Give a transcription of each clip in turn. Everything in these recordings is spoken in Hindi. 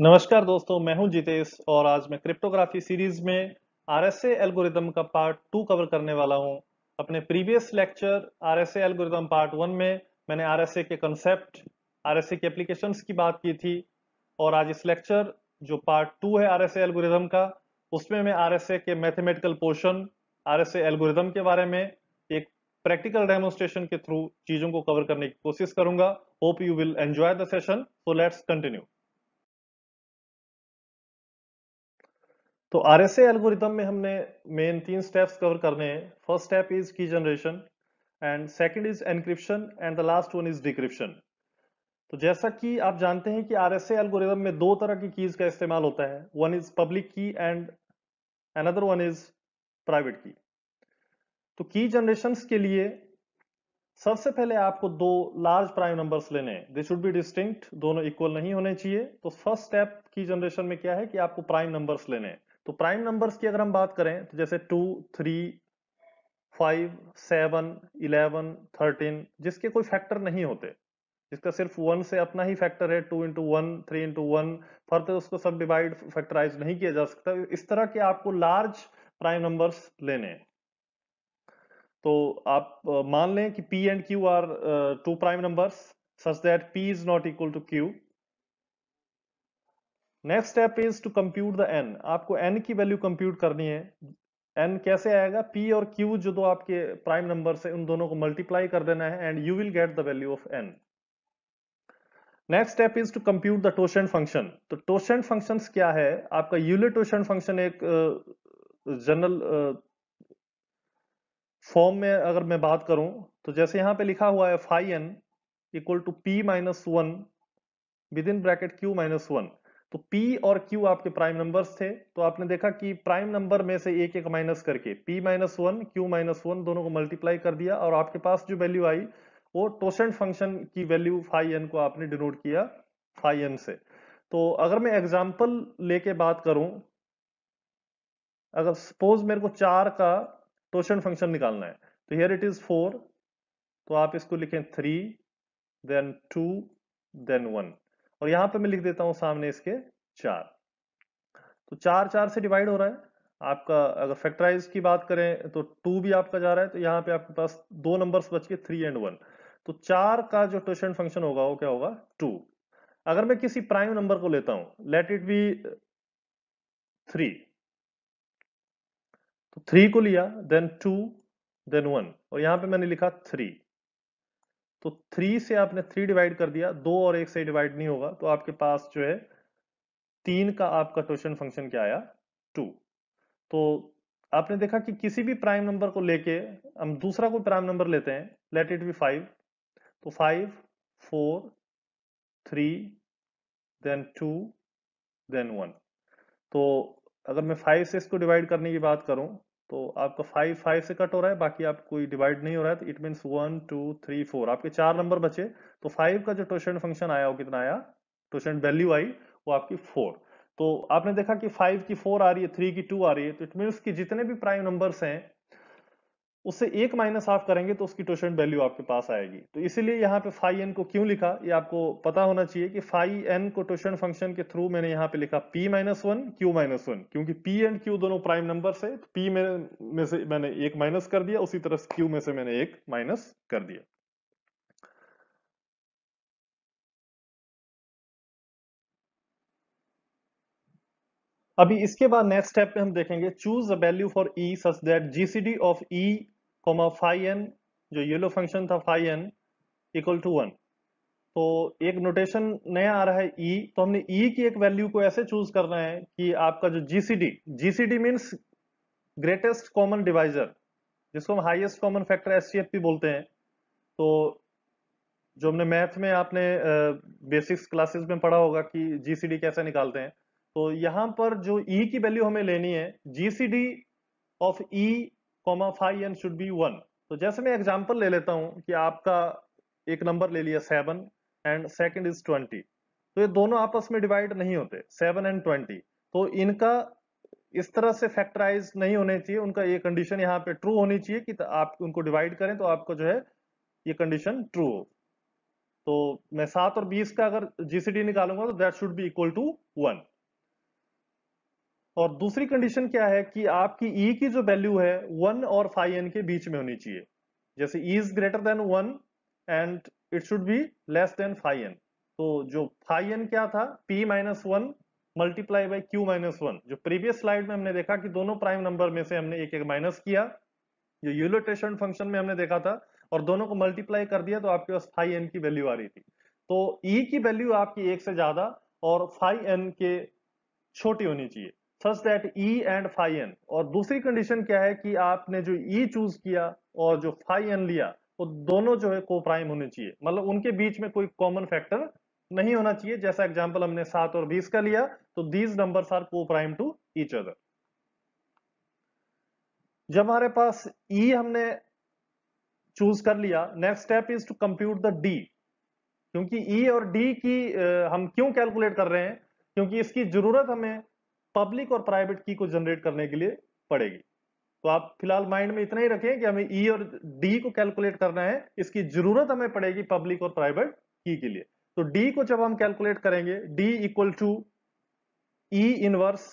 नमस्कार दोस्तों मैं हूं जितेश और आज मैं क्रिप्टोग्राफी सीरीज में आर एस एल्गोरिदम का पार्ट टू कवर करने वाला हूं अपने previous lecture R S algorithm part one में मैंने आर एस के कंसेप्ट आर एस के एप्लीकेशन की बात की थी और आज इस लेक्चर जो पार्ट टू है आर एस एल्गोरिदम का उसमें मैं आर एस के mathematical portion R S algorithm के बारे में एक प्रैक्टिकल डेमोन्स्ट्रेशन के थ्रू चीजों को कवर करने की कोशिश करूंगा hope you will enjoy the session so let's continue तो आर एस एल्गोरिदम में हमने मेन तीन स्टेप्स कवर करने हैं first step is key generation and second is encryption and the last one is decryption तो जैसा कि आप जानते हैं कि आर एस एल्गोरिदम में दो तरह की कीज का इस्तेमाल होता है one is public key and another one is private key तो की जनरेशन के लिए सबसे पहले आपको दो लार्ज प्राइम नंबर्स लेने हैं दे शुड बी डिस्टिंक्ट दोनों इक्वल नहीं होने चाहिए तो फर्स्ट स्टेप की जनरेशन में क्या है कि आपको प्राइम नंबर्स लेने हैं तो प्राइम नंबर्स की अगर हम बात करें तो जैसे two three five seven eleven thirteen जिसके कोई फैक्टर नहीं होते जिसका सिर्फ वन से अपना ही फैक्टर है two into one three into one further उसको सब डिवाइड फैक्टराइज नहीं किया जा सकता इस तरह के आपको लार्ज प्राइम नंबर्स लेने तो आप मान लें कि P and Q are two prime numbers such that P is not equal to Q next step is to compute the N आपको एन की वैल्यू कंप्यूट करनी है एन कैसे आएगा पी और क्यू जो दो आपके प्राइम नंबर से उन दोनों को मल्टीप्लाई कर देना है and you will get the value of N next step is to compute the टोशन फंक्शन तो टोशन फंक्शन क्या है आपका यूले टोशन फंक्शन एक जनरल uh, फॉर्म uh, में अगर मैं बात करूं तो जैसे यहां पे लिखा हुआ है phi N equal to P minus one with in bracket Q minus one तो P और Q आपके प्राइम नंबर्स थे तो आपने देखा कि प्राइम नंबर में से एक एक माइनस करके P minus one Q minus one दोनों को मल्टीप्लाई कर दिया और आपके पास जो वैल्यू आई वो टोशेंट फंक्शन की वैल्यू फाइव एन को आपने डिनोट किया फाइव एन से तो अगर मैं एग्जाम्पल लेके बात करूं अगर सपोज मेरे को चार का टोशन फंक्शन निकालना है तो हेयर इट इज फोर तो आप इसको लिखें three then two then one और यहां पे मैं लिख देता हूं सामने इसके चार तो चार चार से डिवाइड हो रहा है आपका अगर फैक्टराइज की बात करें तो टू भी आपका जा रहा है तो यहाँ पे आपके पास दो नंबर बच के थ्री एंड वन तो चार का जो ट्यूशन फंक्शन होगा वो क्या होगा टू अगर मैं किसी प्राइम नंबर को लेता हूं लेट इट बी थ्री तो थ्री को लिया देन टू देन वन और यहां पे मैंने लिखा थ्री तो थ्री से आपने थ्री डिवाइड कर दिया दो और एक से डिवाइड नहीं होगा तो आपके पास जो है तीन का आपका ट्यूशन फंक्शन क्या आया टू तो आपने देखा कि किसी भी प्राइम नंबर को लेके हम दूसरा कोई प्राइम नंबर लेते हैं लेट इट बी फाइव तो five four three then two then one तो अगर मैं फाइव से इसको डिवाइड करने की बात करूं तो आपका फाइव फाइव से कट हो रहा है बाकी आप कोई डिवाइड नहीं हो रहा है तो it mean one two three four आपके चार नंबर बचे तो फाइव का जो टोशन फंक्शन आया वो कितना आया टोशन वैल्यू आई वो आपकी फोर तो आपने देखा कि फाइव की फोर आ रही है थ्री की टू आ रही है तो इट मीन्स की जितने भी प्राइम नंबर्स हैं उससे एक माइनस हाफ करेंगे तो उसकी टोशन वैल्यू आपके पास आएगी तो इसीलिए यहाँ पे फाइव एन को क्यों लिखा ये आपको पता होना चाहिए कि फाइव एन को टोशन फंक्शन के थ्रू मैंने यहाँ पे लिखा P minus one Q minus one क्योंकि पी एंड क्यू दोनों प्राइम नंबर से तो पी में, में से मैंने एक माइनस कर दिया उसी तरह क्यू में से मैंने एक माइनस कर दिया अभी इसके बाद नेक्स्ट स्टेप पे हम देखेंगे choose a value for E such that GCD of E comma phi N जो येलो फंक्शन था phi N equal to one तो एक नोटेशन नया आ रहा है ई e, तो हमने ई e की एक वैल्यू को ऐसे चूज करना है कि आपका जो GCD GCD means greatest common divisor जिसको हम हाईएस्ट कॉमन फैक्टर एस बोलते हैं तो जो हमने मैथ में आपने बेसिक्स क्लासेस में पढ़ा होगा कि जीसीडी कैसे निकालते हैं तो यहाँ पर जो ई e की वैल्यू हमें लेनी है GCD of E comma phi N should be one तो जैसे मैं एग्जाम्पल ले लेता हूँ कि आपका एक नंबर ले लिया seven and second is twenty तो ये दोनों आपस में डिवाइड नहीं होते सेवन एंड ट्वेंटी तो इनका इस तरह से फैक्टराइज नहीं होने चाहिए उनका ये कंडीशन यहाँ पे ट्रू होनी चाहिए कि आप उनको डिवाइड करें तो आपको जो है ये कंडीशन ट्रू हो तो मैं सात और बीस का अगर जीसीडी निकालूंगा तो that should be equal to one और दूसरी कंडीशन क्या है कि आपकी ई e की जो वैल्यू है वन और फाइव एन के बीच में होनी चाहिए जैसे E is greater than one and it should be less than phi N तो जो फाइव एन क्या था P minus one multiply by Q minus one जो प्रीवियस स्लाइड में हमने देखा कि दोनों प्राइम नंबर में से हमने एक एक माइनस किया जो यूलोटेशन फंक्शन में हमने देखा था और दोनों को मल्टीप्लाई कर दिया तो आपके पास फाइव एन की वैल्यू आ रही थी तो ई e की वैल्यू आपकी एक से ज्यादा और फाइव एन के छोटी होनी चाहिए such that E and phi N और दूसरी कंडीशन क्या है कि आपने जो ई e चूज किया और जो फाइ एन लिया वो दोनों जो है को प्राइम होने चाहिए मतलब उनके बीच में कोई कॉमन फैक्टर नहीं होना चाहिए जैसा एग्जाम्पल हमने सात और बीस का लिया तो these number are coprime to each other जब हमारे पास ई e हमने चूज कर लिया next step is to compute the D क्योंकि ई e और डी की हम क्यों कैलकुलेट कर रहे हैं क्योंकि इसकी जरूरत हमें पब्लिक और प्राइवेट की को जनरेट करने के लिए पड़ेगी तो आप फिलहाल माइंड में इतना ही रखें कि हमें ई e और डी को कैलकुलेट करना है इसकी जरूरत हमें पड़ेगी पब्लिक और प्राइवेट की के लिए तो डी को जब हम कैलकुलेट करेंगे D equal to E inverse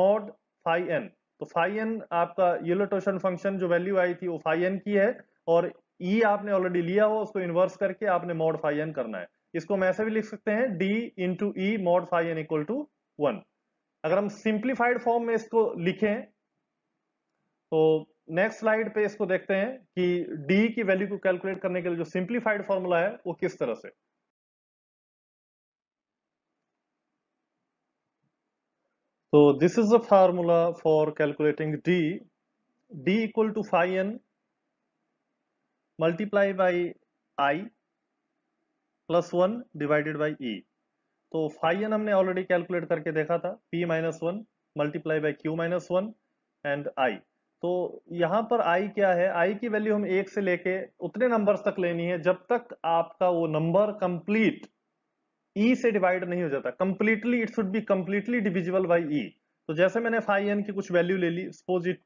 mod phi N तो फाइव एन आपका येलो फंक्शन जो वैल्यू आई थी वो फाइव एन की है और ई e आपने ऑलरेडी लिया हो उसको इन्वर्स करके आपने मोड फाइव एन करना है इसको हम ऐसे भी लिख सकते हैं D into E mod phi N equal to one अगर हम सिंप्लीफाइड फॉर्म में इसको लिखें तो नेक्स्ट स्लाइड पे इसको देखते हैं कि डी की वैल्यू को कैलकुलेट करने के लिए जो सिंप्लीफाइड फॉर्मूला है वो किस तरह से तो this is the formula for calculating D D equal to phi N multiply by I plus one divided by e. तो फाइव हमने ऑलरेडी कैलकुलेट करके देखा था P minus one multiply by Q minus one and I तो यहाँ पर आई क्या है आई की वैल्यू हम एक से लेके उतने नंबर्स तक लेनी है जब तक आपका वो नंबर कंप्लीट ई से डिवाइड नहीं हो जाता completely it should be completely divisible by e तो जैसे मैंने फाइव एन की कुछ वैल्यू ले ली suppose it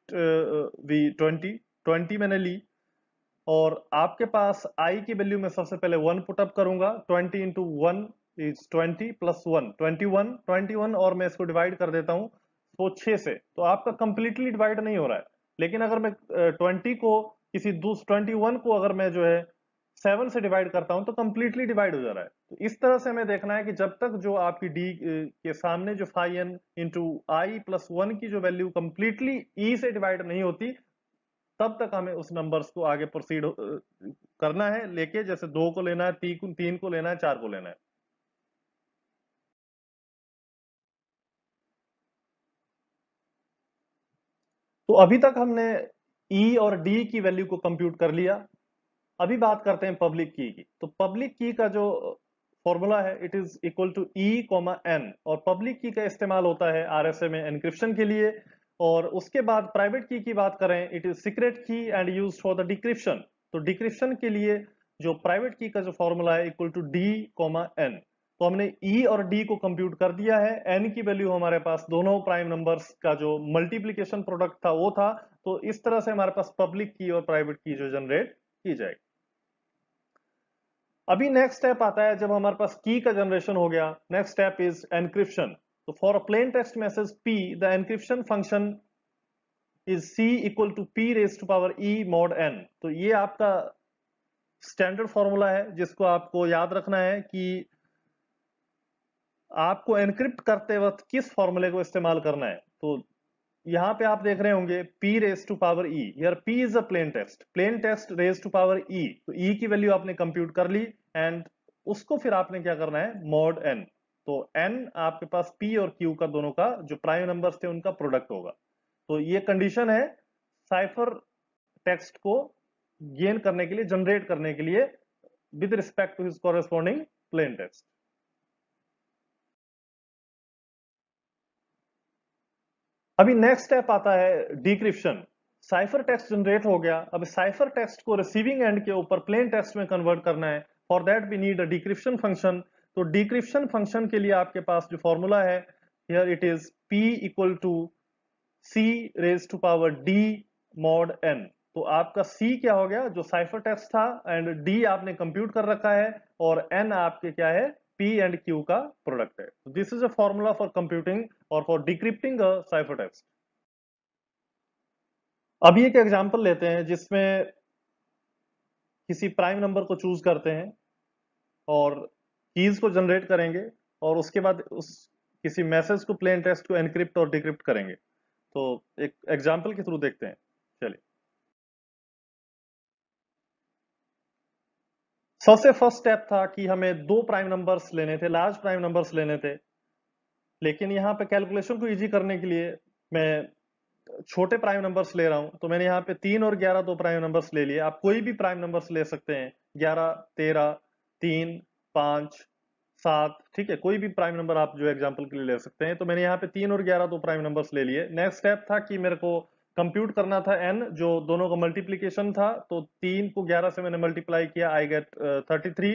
we twenty twenty मैंने ली और आपके पास आई की वैल्यू में सबसे पहले वन पुटअप करूंगा twenty into one is 20 plus one twenty one twenty one और मैं इसको डिवाइड कर देता हूं तो छह से तो आपका कंप्लीटली डिवाइड नहीं हो रहा है लेकिन अगर मैं ट्वेंटी को किसी दूस ट्वेंटी वन को अगर मैं जो है सेवन से डिवाइड करता हूं तो कंप्लीटली डिवाइड हो जा रहा है तो इस तरह से हमें देखना है कि जब तक जो आपकी डी के सामने जो phi N into I plus one की जो वैल्यू कंप्लीटली ई से डिवाइड नहीं होती तब तक हमें उस नंबर्स को आगे प्रोसीड करना है लेके जैसे दो को लेना है तीन को लेना है चार को लेना है तो अभी तक हमने ई e और डी की वैल्यू को कंप्यूट कर लिया अभी बात करते हैं पब्लिक की की तो पब्लिक की का जो फॉर्मूला है it is equal to E comma N और पब्लिक की का इस्तेमाल होता है आर एस ए में एनक्रिप्शन के लिए और उसके बाद प्राइवेट की की बात करें it is secret key and use for the decryption तो डिक्रिप्शन के लिए जो प्राइवेट की का जो फॉर्मूला है equal to D comma N तो हमने ई e और डी को कंप्यूट कर दिया है एन की वैल्यू हमारे पास दोनों प्राइम नंबर्स का जो मल्टीप्लीकेशन प्रोडक्ट था वो था तो इस तरह से हमारे पास पब्लिक की और प्राइवेट की जो जनरेट की जाएगी अभी नेक्स्ट स्टेप आता है जब हमारे पास की का जनरेशन हो गया नेक्स्ट स्टेप इज एनक्रिप्शन तो for a plain text message P the encryption function is C equal to P raise to power E mod N तो ये आपका स्टैंडर्ड फॉर्मूला है जिसको आपको याद रखना है कि आपको एनक्रिप्ट करते वक्त किस फॉर्मूले को इस्तेमाल करना है तो यहाँ पे आप देख रहे होंगे p raise to power e यार p is a plain text plain text raise to power e तो e की वैल्यू आपने कंप्यूट कर ली एंड उसको फिर आपने क्या करना है मॉड n तो n आपके पास p और q का दोनों का जो प्राइम नंबर्स थे उनका प्रोडक्ट होगा तो ये कंडीशन है साइफर टेक्स्ट को गेन करने के लिए जनरेट करने के लिए with respect to his corresponding plain text अभी नेक्स्ट स्टेप आता है डिक्रिप्शन साइफर टेक्स्ट जनरेट हो गया अब साइफर टेक्स्ट को रिसीविंग एंड के ऊपर प्लेन टेक्स्ट में कन्वर्ट करना है for that we need a decryption function तो डिक्रिप्शन फंक्शन के लिए आपके पास जो फॉर्मूला है here it is p equal to C raise to power d mod n तो आपका c क्या हो गया जो साइफर टेक्स्ट था एंड d आपने कंप्यूट कर रखा है और n आपके क्या है P and Q का प्रोडक्ट है this is a formula for computing और फॉर डिक्रिप्टिंग साइफर टेक्स्ट अभी एक एग्जांपल लेते हैं जिसमें किसी प्राइम नंबर को चूज करते हैं और कीज को जनरेट करेंगे और उसके बाद उस किसी मैसेज को प्लेन टेक्स्ट को एनक्रिप्ट और डिक्रिप्ट करेंगे तो एक एग्जांपल के थ्रू देखते हैं चलिए सबसे फर्स्ट स्टेप था कि हमें दो प्राइम नंबर्स लेने थे लार्ज प्राइम नंबर्स लेने थे लेकिन यहाँ पे कैलकुलेशन को इजी करने के लिए मैं छोटे प्राइम नंबर्स ले रहा हूँ तो मैंने यहाँ पे तीन और ग्यारह दो प्राइम नंबर्स ले लिए आप कोई भी प्राइम नंबर्स ले सकते हैं ग्यारह तेरह तीन पाँच सात ठीक है कोई भी प्राइम नंबर आप जो एग्जाम्पल के लिए ले सकते हैं तो मैंने यहाँ पे तीन और ग्यारह दो प्राइम नंबर्स ले लिए नेक्स्ट स्टेप था कि मेरे को कंप्यूट करना था एन जो दोनों का मल्टीप्लीकेशन था तो तीन को ग्यारह से मैंने मल्टीप्लाई किया आई गेट थर्टी थ्री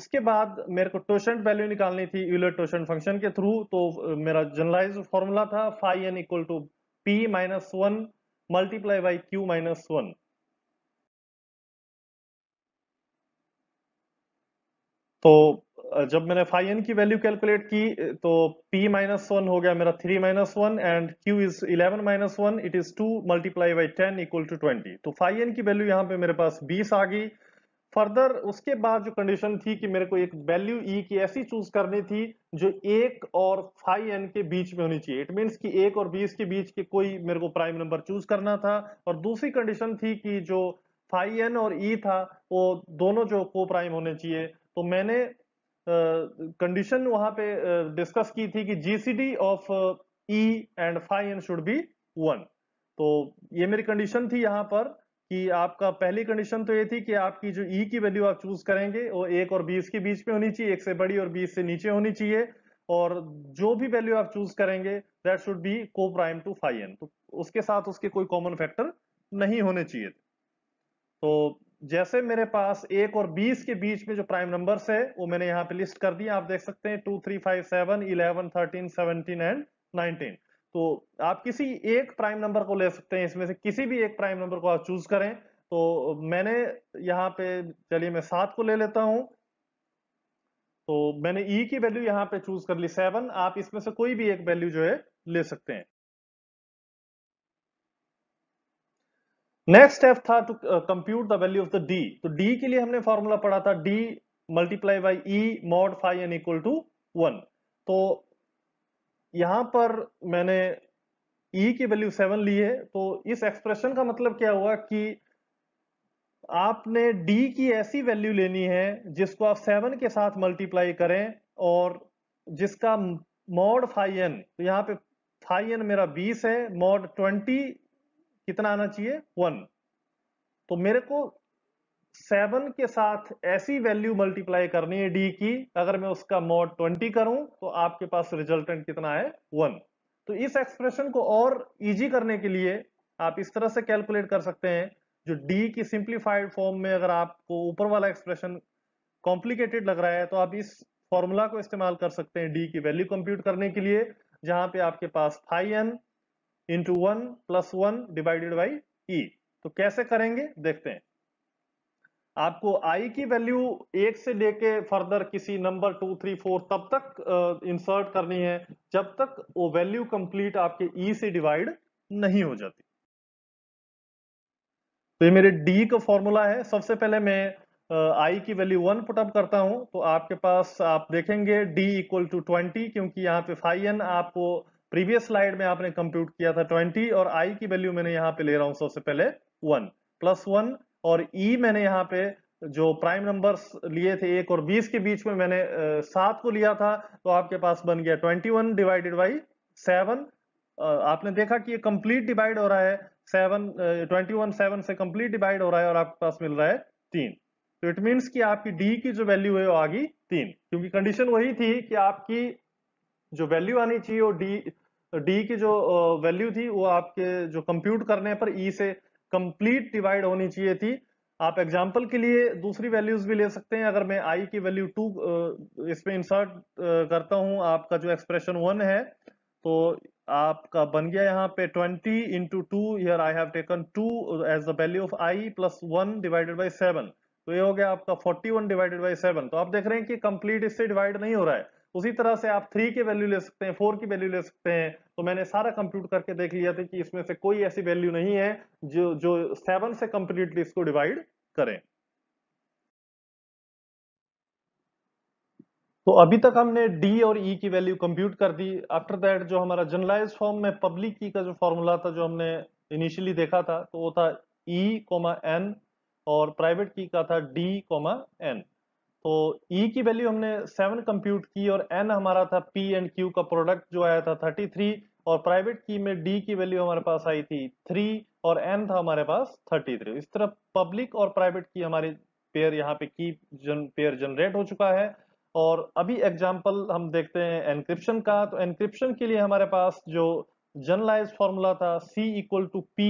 उसके बाद मेरे को टोशन वैल्यू निकालनी थी यूलर टोशन फंक्शन के थ्रू तो uh, मेरा जनरलाइज फॉर्मूला था phi N equal to P minus one multiply by Q minus one तो जब मैंने फाइव एन की वैल्यू कैलकुलेट की तो p माइनस वन हो गया मेरा three minus one and q is eleven minus one it is two multiply by ten equal to twenty तो फाइव एन की वैल्यू यहाँ पे मेरे पास बीस आ गई फर्दर उसके बाद जो कंडीशन थी कि मेरे को एक वैल्यू e की ऐसी चूज करनी थी जो एक और फाइव एन के बीच में होनी चाहिए इट मीन्स कि एक और बीस के बीच के कोई मेरे को प्राइम नंबर चूज करना था और दूसरी कंडीशन थी कि जो फाइव एन और ई e था वो दोनों जो को प्राइम होने चाहिए तो मैंने कंडीशन वहां पे डिस्कस की थी कि GCD of E and phi N should be one तो ये मेरी कंडीशन थी यहाँ पर कि आपका पहली कंडीशन तो ये थी कि आपकी जो ई e की वैल्यू आप चूज करेंगे वो एक और बीस के बीच में होनी चाहिए एक से बड़ी और बीस से नीचे होनी चाहिए और जो भी वैल्यू आप चूज करेंगे that should be coprime to phi N तो उसके साथ उसके कोई कॉमन फैक्टर नहीं होने चाहिए तो जैसे मेरे पास एक और बीस के बीच में जो प्राइम नंबर्स है वो मैंने यहाँ पे लिस्ट कर दिया आप देख सकते हैं two three five seven eleven thirteen seventeen and nineteen तो आप किसी एक प्राइम नंबर को ले सकते हैं इसमें से किसी भी एक प्राइम नंबर को आप चूज करें तो मैंने यहाँ पे चलिए मैं सात को ले लेता हूं तो मैंने ई e की वैल्यू यहाँ पे चूज कर ली सेवन आप इसमें से कोई भी एक वैल्यू जो है ले सकते हैं नेक्स्ट स्टेप था to compute the value of the D तो डी के लिए हमने फॉर्मूला पढ़ा था D multiply by E mod five N equal to one तो यहां पर मैंने ई e की वैल्यू सेवन ली है तो इस एक्सप्रेशन का मतलब क्या हुआ कि आपने डी की ऐसी वैल्यू लेनी है जिसको आप सेवन के साथ मल्टीप्लाई करें और जिसका मॉड फाइव एन तो यहाँ पे फाइव एन मेरा बीस है मॉड ट्वेंटी कितना आना चाहिए वन तो मेरे को सेवन के साथ ऐसी वैल्यू मल्टीप्लाई करनी है डी की अगर मैं उसका मोड ट्वेंटी करूं तो आपके पास रिजल्टेंट कितना है वन तो इस एक्सप्रेशन को और इजी करने के लिए आप इस तरह से कैलकुलेट कर सकते हैं जो डी की सिंप्लीफाइड फॉर्म में अगर आपको ऊपर वाला एक्सप्रेशन कॉम्प्लिकेटेड लग रहा है तो आप इस फॉर्मूला को इस्तेमाल कर सकते हैं डी की वैल्यू कंप्यूट करने के लिए जहां पे आपके पास five N into one plus one divided by E तो कैसे करेंगे देखते हैं आपको आई की वैल्यू एक से लेके फर्दर किसी नंबर टू थ्री फोर तब तक इंसर्ट uh, करनी है जब तक वो वैल्यू कंप्लीट आपके ई e से डिवाइड नहीं हो जाती तो ये मेरे डी का फॉर्मूला है सबसे पहले मैं आई uh, की वैल्यू वन पुटअप करता हूं तो आपके पास आप देखेंगे डी इक्वल टू ट्वेंटी क्योंकि यहाँ पे फाइव एन आपको प्रीवियस स्लाइड में आपने कंप्यूट किया था 20 और आई की वैल्यू मैंने यहाँ पे ले रहा हूं सबसे पहले वन प्लस वन और ई e मैंने यहाँ पे जो प्राइम नंबर्स लिए थे एक और बीस के बीच में मैंने सात को लिया था तो आपके पास बन गया twenty one divided by seven आपने देखा कि ये कंप्लीट डिवाइड हो रहा है सेवन ट्वेंटी वन सेवन से कंप्लीट डिवाइड हो रहा है और आपके पास मिल रहा है तीन तो इट मीन्स कि आपकी डी की जो वैल्यू है वो आ गई तीन क्योंकि कंडीशन वही थी कि आपकी जो वैल्यू आनी चाहिए वो डी डी तो की जो वैल्यू थी वो आपके जो कंप्यूट करने पर ई e से कंप्लीट डिवाइड होनी चाहिए थी आप एग्जाम्पल के लिए दूसरी वैल्यूज भी ले सकते हैं अगर मैं आई की वैल्यू टू इसमें इंसर्ट करता हूं आपका जो एक्सप्रेशन वन है तो आपका बन गया यहाँ पे twenty into two here I have taken two as the value of I plus one divided by seven तो ये हो गया आपका forty one divided by seven तो आप देख रहे हैं कि कंप्लीट इससे डिवाइड नहीं हो रहा है उसी तरह से आप थ्री की वैल्यू ले सकते हैं फोर की वैल्यू ले सकते हैं तो मैंने सारा कंप्यूट करके देख लिया था कि इसमें से कोई ऐसी वैल्यू नहीं है जो जो सेवन से कंप्लीटली इसको डिवाइड करें तो अभी तक हमने D और E की वैल्यू कंप्यूट कर दी आफ्टर दैट जो हमारा जनरलाइज फॉर्म में पब्लिक की e का जो फॉर्मूला था जो हमने इनिशियली देखा था तो वो था ई E, एन और प्राइवेट की e का था डी कोमा एन तो ई e की वैल्यू हमने सेवन कंप्यूट की और एन हमारा था पी एंड Q का प्रोडक्ट जो आया था थर्टी थ्री और प्राइवेट की में डी की वैल्यू हमारे पास आई थी थ्री और एन था हमारे पास थर्टी थ्री इस तरह पब्लिक और प्राइवेट की हमारी पेयर यहाँ पे की जन, पेयर जनरेट हो चुका है और अभी एग्जाम्पल हम देखते हैं एनक्रिप्शन का तो एनक्रिप्शन के लिए हमारे पास जो जनरलाइज फॉर्मूला था C equal to P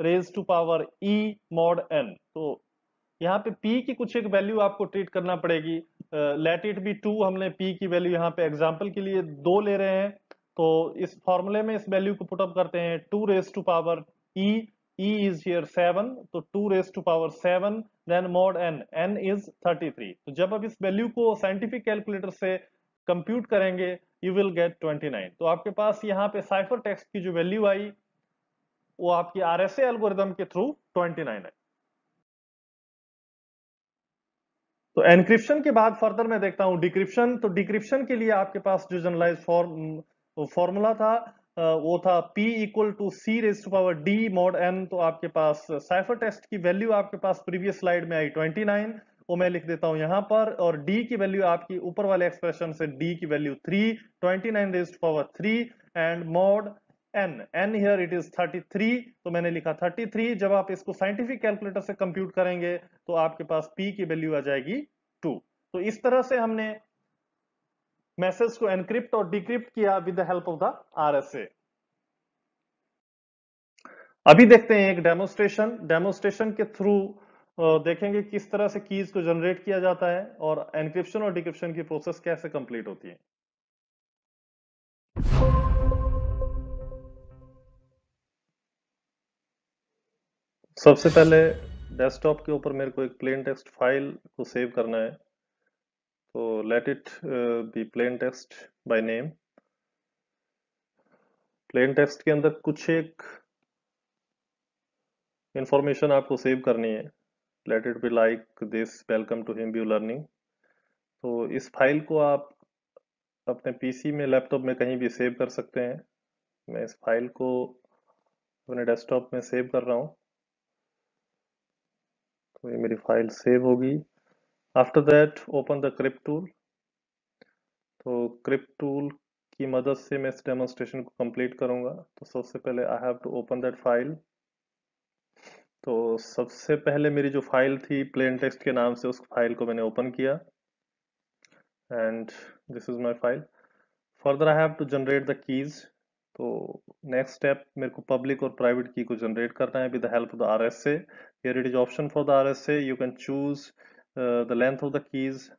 raise to power E mod N तो यहाँ पे पी की कुछ एक वैल्यू आपको ट्रीट करना पड़ेगी लेट इट बी टू हमने पी की वैल्यू यहाँ पे एग्जाम्पल के लिए दो ले रहे हैं तो इस फॉर्मूले में इस वैल्यू को पुटअप करते हैं two raise to power E e is here seven तो two raise to power seven then mod n n is three तो जब आप इस वैल्यू को साइंटिफिक कैलकुलेटर से कंप्यूट करेंगे यू विल गेट नाइन तो आपके पास यहाँ पे साइफर टेक्स्ट की जो वैल्यू आई वो आपकी आर एस के थ्रू 29 है तो एनक्रिप्शन के बाद फर्दर मैं देखता हूँ डिक्रिप्शन तो डिक्रिप्शन के लिए आपके पास जो जनरलाइज फॉर्म फॉर्मूला था वो था P equal to C raise to power D mod N तो आपके पास साइफर टेस्ट की वैल्यू आपके पास प्रीवियस स्लाइड में आई 29 वो मैं लिख देता हूं यहां पर और D की वैल्यू आपकी ऊपर वाले एक्सप्रेशन से D की value 3 29 raise to power 3 and mod N N here it is 33 तो मैंने लिखा 33 जब आप इसको साइंटिफिक कैलकुलेटर से कंप्यूट करेंगे तो आपके पास पी की वैल्यू आ जाएगी टू तो इस तरह से हमने मैसेज को एनक्रिप्ट और डिक्रिप्ट किया with the help of the RSA अभी देखते हैं एक डेमोस्ट्रेशन डेमोस्ट्रेशन के थ्रू देखेंगे किस तरह से कीज को जनरेट किया जाता है और एनक्रिप्शन और डिक्रिप्शन की प्रोसेस कैसे कंप्लीट होती है सबसे पहले डेस्कटॉप के ऊपर मेरे को एक प्लेन टेक्स्ट फाइल को सेव करना है तो let it be plain text by name plain text के अंदर कुछ एक इंफॉर्मेशन आपको सेव करनी है let it be like this welcome to him you learning तो इस फाइल को आप अपने पीसी में लैपटॉप में कहीं भी सेव कर सकते हैं मैं इस फाइल को अपने डेस्कटॉप में सेव कर रहा हूँ तो ये मेरी फाइल सेव होगी after that open the CrypTool तो क्रिप टूल की मदद से मैं इस डेमोन्स्ट्रेशन को कंप्लीट करूंगा तो सबसे पहले I have to open that file तो सबसे पहले मेरी जो फाइल थी प्लेन टेक्स्ट के नाम से उस फाइल को मैंने ओपन किया and this is my file further I have to generate the keys तो नेक्स्ट स्टेप मेरे को पब्लिक और प्राइवेट की को जनरेट करना है with help of the R S A it is option for the R S you can choose the length of the keys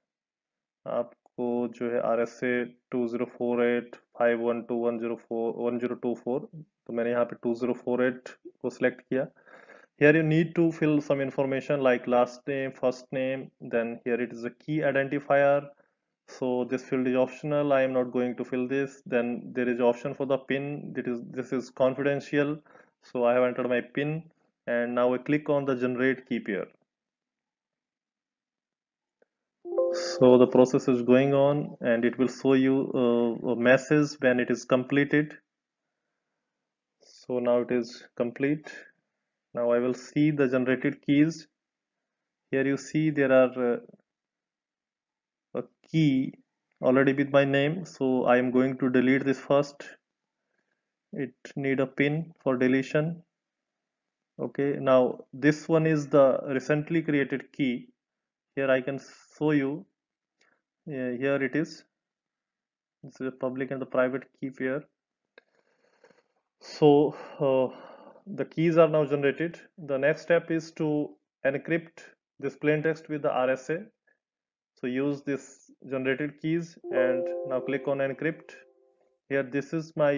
आपको जो है R S A two zero four eight five one two one zero four one zero two four तो मैंने यहाँ पे टू जीरो फोर एट को सिलेक्ट किया here you need to fill some information like last name first name then here it is a key identifier so this field is optional i am not going to fill this then there is option for the pin that is this is confidential so i have entered my pin and now i click on the generate key pair so the process is going on and it will show you uh, a message when it is completed so now it is complete now i will see the generated keys here you see there are uh, key already with my name so I am going to delete this first it need a pin for deletion okay now this one is the recently created key here I can show you yeah, here it is this is the public and the private key here. so uh, the keys are now generated the next step is to encrypt this plain text with the RSA so use this generated keys and now click on encrypt here this is my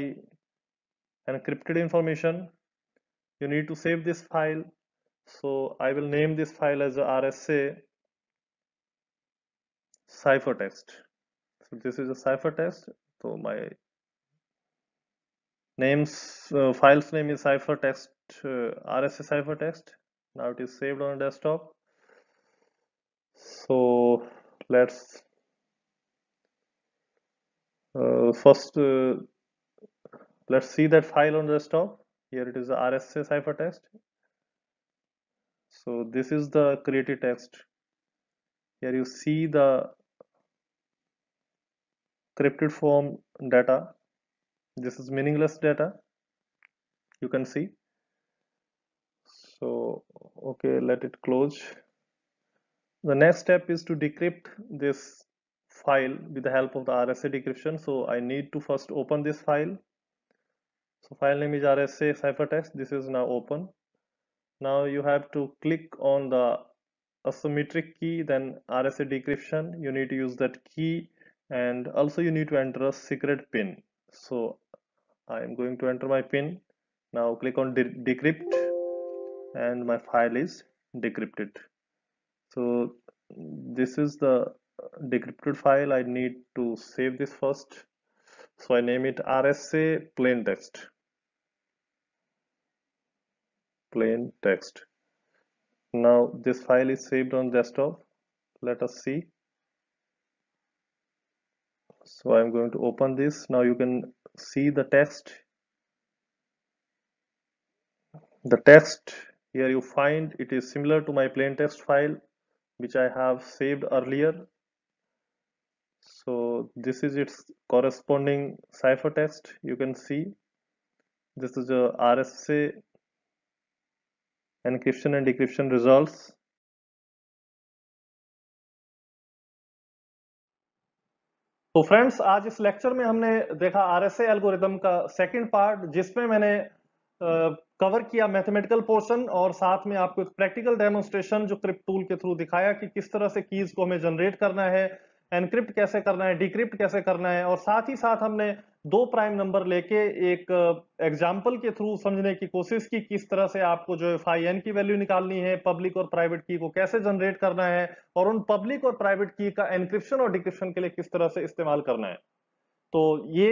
encrypted information you need to save this file so I will name this file as RSA ciphertext so this is a ciphertext so my names uh, files name is ciphertext uh, RSA ciphertext now it is saved on desktop so let's uh, first, uh, let's see that file on desktop. Here it is the RSA ciphertext. So this is the created text. Here you see the encrypted form data. This is meaningless data. You can see. So, okay, let it close. The next step is to decrypt this file with the help of the RSA decryption. So I need to first open this file. So file name is RSA ciphertext. This is now open. Now you have to click on the asymmetric key, then RSA decryption. You need to use that key and also you need to enter a secret pin. So I am going to enter my pin. Now click on de decrypt and my file is decrypted. So this is the decrypted file I need to save this first so I name it RSA plain text plain text now this file is saved on desktop let us see so I'm going to open this now you can see the text the text here you find it is similar to my plain text file which I have saved earlier so this is its corresponding ciphertext you can see this is the RSA encryption and decryption results तो फ्रेंड्स आज इस लेक्चर में हमने देखा आर एस एल्गोरिदम का सेकंड पार्ट जिसमें मैंने कवर किया मैथमेटिकल पोर्शन और साथ में आपको एक प्रैक्टिकल डेमोन्स्ट्रेशन जो क्रिप्ट टूल के थ्रू दिखाया कि किस तरह से कीज को हमें जनरेट करना है एनक्रिप्ट कैसे करना है डिक्रिप्ट कैसे करना है और साथ ही साथ हमने दो प्राइम नंबर लेके एक एग्जाम्पल uh, के थ्रू समझने की कोशिश की किस तरह से आपको जो एफ आई एन की वैल्यू निकालनी है पब्लिक और प्राइवेट की को कैसे जनरेट करना है और उन पब्लिक और प्राइवेट की का एनक्रिप्शन और डिक्रिप्शन के लिए किस तरह से इस्तेमाल करना है तो ये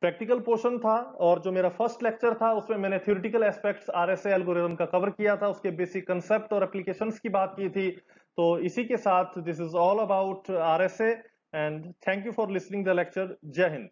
प्रैक्टिकल पोर्शन था और जो मेरा फर्स्ट लेक्चर था उसमें मैंने थ्योरेटिकल एस्पेक्ट्स आरएसए एल्गोरिथम का कवर किया था उसके बेसिक कंसेप्ट और एप्लीकेशंस की बात की थी तो इसी के साथ this is all about R S A and thank you for listening the lecture Jai Hind